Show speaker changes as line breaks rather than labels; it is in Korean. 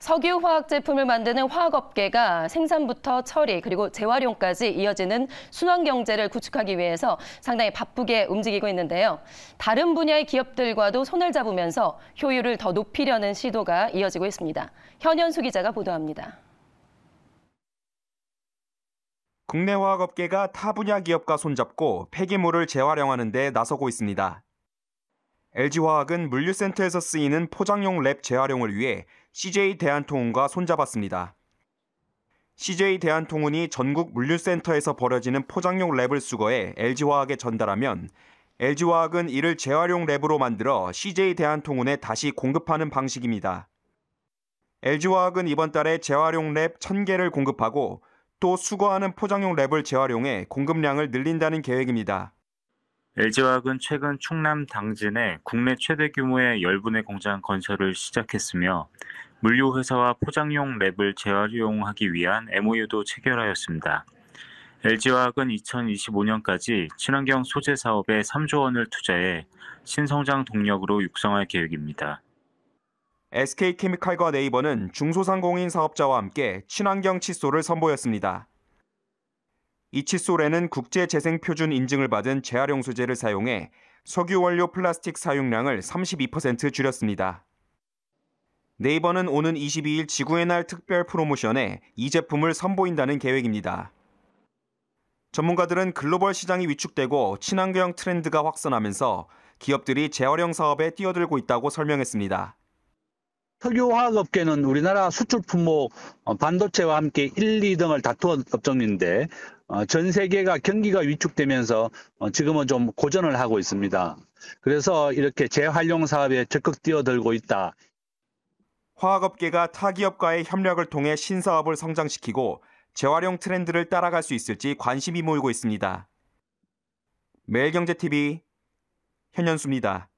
석유 화학 제품을 만드는 화학업계가 생산부터 처리 그리고 재활용까지 이어지는 순환 경제를 구축하기 위해서 상당히 바쁘게 움직이고 있는데요. 다른 분야의 기업들과도 손을 잡으면서 효율을 더 높이려는 시도가 이어지고 있습니다. 현현수 기자가 보도합니다.
국내 화학업계가 타 분야 기업과 손잡고 폐기물을 재활용하는 데 나서고 있습니다. LG화학은 물류센터에서 쓰이는 포장용 랩 재활용을 위해 CJ 대한통운과 손잡았습니다. CJ 대한통운이 전국 물류센터에서 버려지는 포장용 랩을 수거해 LG화학에 전달하면 LG화학은 이를 재활용 랩으로 만들어 CJ 대한통운에 다시 공급하는 방식입니다. LG화학은 이번 달에 재활용 랩 1000개를 공급하고 또 수거하는 포장용 랩을 재활용해 공급량을 늘린다는 계획입니다. LG화학은 최근 충남
당진에 국내 최대 규모의 열분해 공장 건설을 시작했으며 물류 회사와 포장용 랩을 재활용하기 위한 MOU도 체결하였습니다. LG화학은 2025년까지 친환경 소재 사업에 3조
원을 투자해 신성장 동력으로 육성할 계획입니다. SK케미칼과 네이버는 중소상공인 사업자와 함께 친환경 칫솔을 선보였습니다. 이칫솔에는 국제재생표준 인증을 받은 재활용 소재를 사용해 석유 원료 플라스틱 사용량을 32% 줄였습니다. 네이버는 오는 22일 지구의 날 특별 프로모션에 이 제품을 선보인다는 계획입니다. 전문가들은 글로벌 시장이 위축되고 친환경 트렌드가 확산하면서 기업들이 재활용 사업에 뛰어들고 있다고 설명했습니다.
석유화학업계는 우리나라 수출 품목 어, 반도체와 함께 1, 2등을 다투는 업종인데 어, 전 세계가 경기가 위축되면서 어, 지금은 좀 고전을 하고 있습니다. 그래서 이렇게 재활용 사업에 적극 뛰어들고 있다.
화학업계가 타기업과의 협력을 통해 신사업을 성장시키고 재활용 트렌드를 따라갈 수 있을지 관심이 모이고 있습니다. 매일경제TV 현현수입니다.